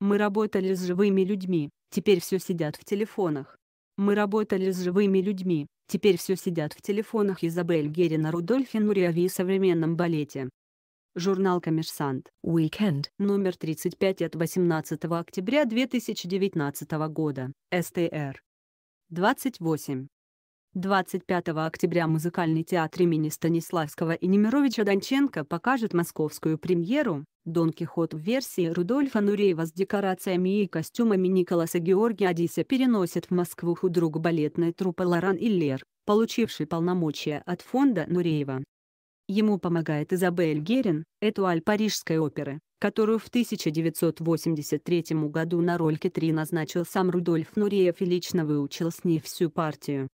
Мы работали с живыми людьми, теперь все сидят в телефонах. Мы работали с живыми людьми, теперь все сидят в телефонах Изабель Герина Рудольфин Нуриави в современном балете. Журнал «Коммерсант». Weekend, Номер 35 от 18 октября 2019 года. СТР. 28. 25 октября музыкальный театр имени Станиславского и Немировича Донченко покажет московскую премьеру «Дон Кихот» в версии Рудольфа Нуреева с декорациями и костюмами Николаса Георгиадиса переносит в Москву худруг балетной труппы Лоран Иллер, получивший полномочия от фонда Нуреева. Ему помогает Изабель Герин, этуаль Парижской оперы, которую в 1983 году на роль Кетри назначил сам Рудольф Нуреев и лично выучил с ней всю партию.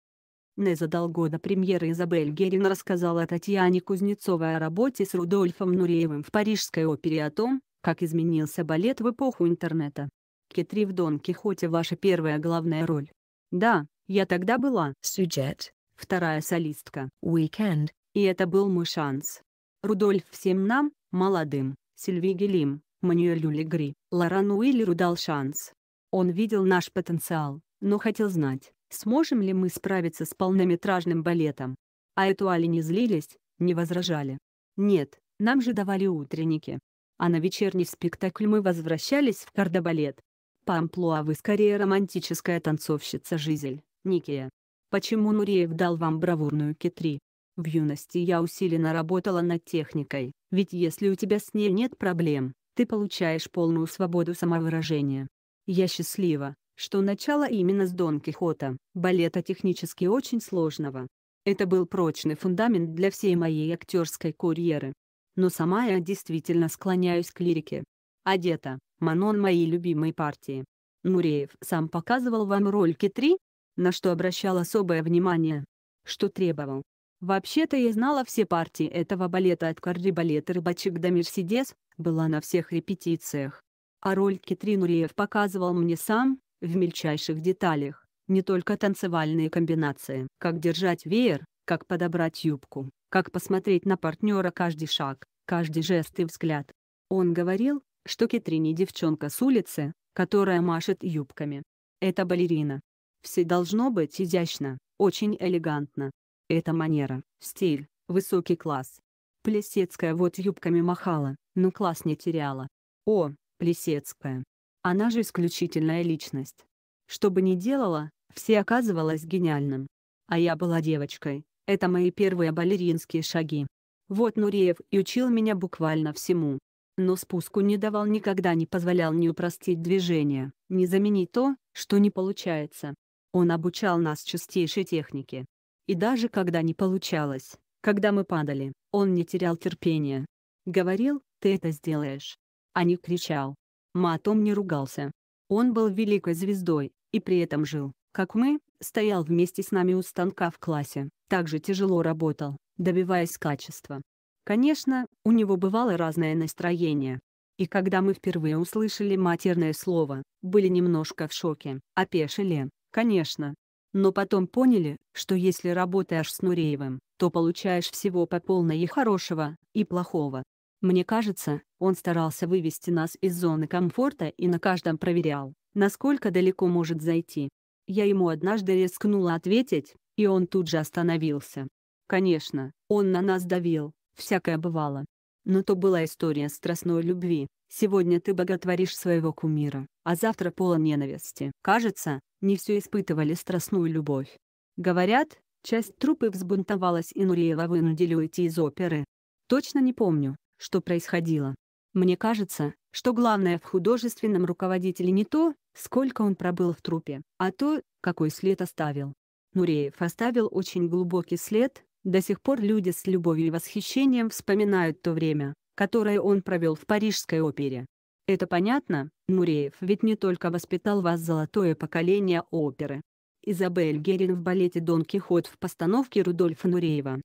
Незадолго до премьеры Изабель Герин рассказала Татьяне Кузнецовой о работе с Рудольфом Нуреевым в Парижской опере о том, как изменился балет в эпоху интернета. Кетри в Дон Кихоте ваша первая главная роль. Да, я тогда была Сюжет, вторая солистка Уикенд, и это был мой шанс. Рудольф всем нам, молодым, Сильви Гелим, Мануэлю Легри, Лорану Уиллеру дал шанс. Он видел наш потенциал, но хотел знать, сможем ли мы справиться с полнометражным балетом. А эту Али не злились, не возражали. Нет, нам же давали утренники. А на вечерний спектакль мы возвращались в кардобалет. Памплуа вы скорее романтическая танцовщица Жизель, Никия. Почему Нуреев дал вам бравурную кетри? В юности я усиленно работала над техникой, ведь если у тебя с ней нет проблем, ты получаешь полную свободу самовыражения. Я счастлива, что начало именно с Дон Кихота, балета технически очень сложного. Это был прочный фундамент для всей моей актерской карьеры. Но сама я действительно склоняюсь к лирике. Одета, Манон моей любимой партии. Нуреев сам показывал вам рольки 3, на что обращал особое внимание. Что требовал. Вообще-то я знала все партии этого балета от кардибалета «Рыбачек» до «Мерседес», была на всех репетициях. А роль Нуреев показывал мне сам, в мельчайших деталях, не только танцевальные комбинации, как держать веер, как подобрать юбку, как посмотреть на партнера каждый шаг, каждый жест и взгляд. Он говорил, что Китрини девчонка с улицы, которая машет юбками. Это балерина. Все должно быть изящно, очень элегантно. Это манера, стиль, высокий класс. Плесецкая вот юбками махала, но класс не теряла. О, Плесецкая, она же исключительная личность. Что бы ни делала, все оказывалось гениальным. А я была девочкой. Это мои первые балеринские шаги. Вот Нуреев и учил меня буквально всему. Но спуску не давал никогда не позволял ни упростить движение, ни заменить то, что не получается. Он обучал нас чистейшей технике. И даже когда не получалось, когда мы падали, он не терял терпения. Говорил, ты это сделаешь. А не кричал, матом не ругался. Он был великой звездой, и при этом жил, как мы, стоял вместе с нами у станка в классе, также тяжело работал, добиваясь качества. Конечно, у него бывало разное настроение. И когда мы впервые услышали матерное слово, были немножко в шоке, опешили, конечно. Но потом поняли, что если работаешь с Нуреевым, то получаешь всего по полной и хорошего, и плохого. Мне кажется, он старался вывести нас из зоны комфорта и на каждом проверял, насколько далеко может зайти. Я ему однажды рискнула ответить, и он тут же остановился. Конечно, он на нас давил, всякое бывало. Но то была история страстной любви. Сегодня ты боготворишь своего кумира, а завтра полон ненависти. Кажется, не все испытывали страстную любовь. Говорят, часть трупы взбунтовалась и Нуреева вынудили уйти из оперы. Точно не помню, что происходило. Мне кажется, что главное в художественном руководителе не то, сколько он пробыл в трупе, а то, какой след оставил. Нуреев оставил очень глубокий след, до сих пор люди с любовью и восхищением вспоминают то время, которое он провел в Парижской опере. Это понятно, Нуреев ведь не только воспитал вас золотое поколение оперы. Изабель Герин в балете «Дон Кихот» в постановке Рудольфа Нуреева,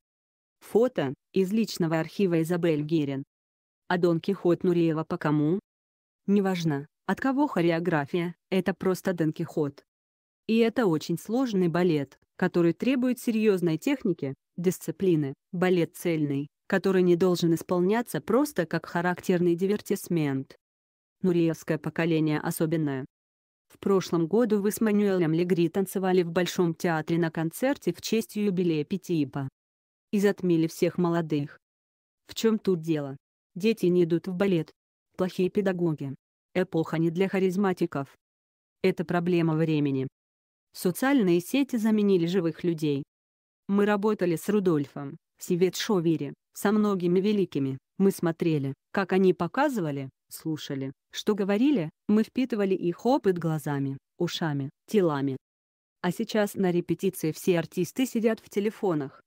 Фото из личного архива Изабель Гирин. А Дон Кихот Нуреева по кому? Неважно, от кого хореография, это просто Дон Кихот. И это очень сложный балет, который требует серьезной техники, дисциплины, балет цельный, который не должен исполняться просто как характерный дивертисмент. Нуреевское поколение особенное. В прошлом году вы с Мануэлем Легри танцевали в Большом театре на концерте в честь юбилея Питиипа и затмили всех молодых. В чем тут дело? Дети не идут в балет. Плохие педагоги. Эпоха не для харизматиков. Это проблема времени. Социальные сети заменили живых людей. Мы работали с Рудольфом, Сивет Шовери, со многими великими. Мы смотрели, как они показывали, слушали, что говорили, мы впитывали их опыт глазами, ушами, телами. А сейчас на репетиции все артисты сидят в телефонах,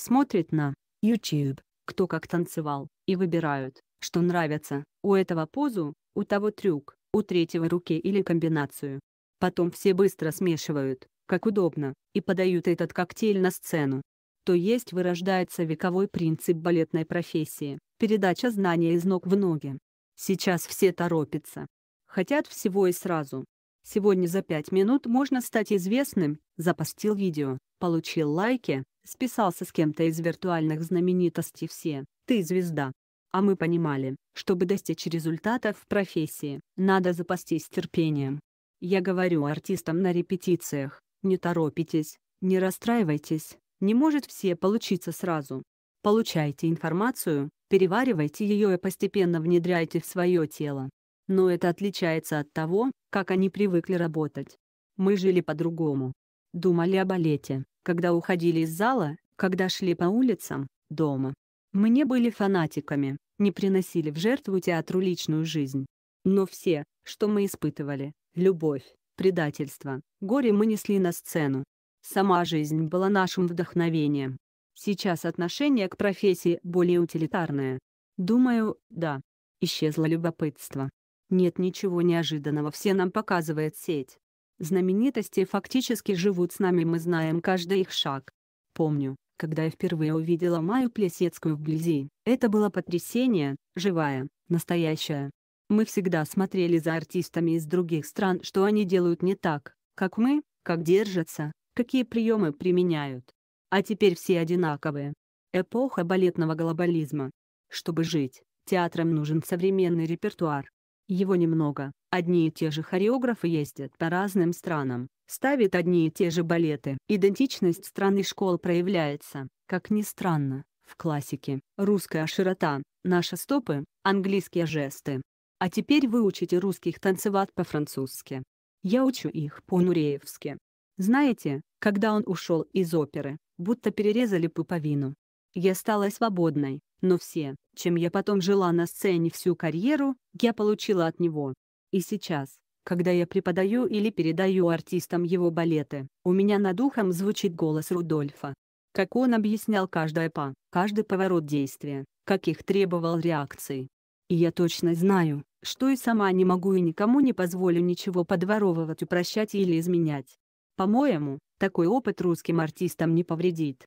смотрят на YouTube, кто как танцевал, и выбирают, что нравится, у этого позу, у того трюк, у третьего руки или комбинацию. Потом все быстро смешивают, как удобно, и подают этот коктейль на сцену. То есть вырождается вековой принцип балетной профессии – передача знания из ног в ноги. Сейчас все торопятся. Хотят всего и сразу. Сегодня за 5 минут можно стать известным, запостил видео, получил лайки, списался с кем-то из виртуальных знаменитостей все «ты звезда». А мы понимали, чтобы достичь результата в профессии, надо запастись терпением. Я говорю артистам на репетициях, не торопитесь, не расстраивайтесь, не может все получиться сразу. Получайте информацию, переваривайте ее и постепенно внедряйте в свое тело. Но это отличается от того, как они привыкли работать. Мы жили по-другому. Думали о балете, когда уходили из зала, когда шли по улицам, дома. Мы не были фанатиками, не приносили в жертву театру личную жизнь. Но все, что мы испытывали, любовь, предательство, горе мы несли на сцену. Сама жизнь была нашим вдохновением. Сейчас отношение к профессии более утилитарное. Думаю, да. Исчезло любопытство. Нет ничего неожиданного, все нам показывает сеть. Знаменитости фактически живут с нами, мы знаем каждый их шаг. Помню, когда я впервые увидела Маю Плесецкую вблизи, это было потрясение, живая, настоящая. Мы всегда смотрели за артистами из других стран, что они делают не так, как мы, как держатся, какие приемы применяют. А теперь все одинаковые. Эпоха балетного глобализма. Чтобы жить, театрам нужен современный репертуар. Его немного, Одни и те же хореографы ездят по разным странам, ставят одни и те же балеты. Идентичность страны школ проявляется, как ни странно, в классике. Русская широта, наши стопы, английские жесты. А теперь вы учите русских танцевать по-французски. Я учу их по-нуреевски. Знаете, когда он ушел из оперы, будто перерезали пуповину. Я стала свободной, но все, чем я потом жила на сцене всю карьеру, я получила от него. И сейчас, когда я преподаю или передаю артистам его балеты, у меня над ухом звучит голос Рудольфа. Как он объяснял каждое па, каждый поворот действия, каких требовал реакции. И я точно знаю, что и сама не могу и никому не позволю ничего подворовывать упрощать или изменять. По-моему, такой опыт русским артистам не повредит.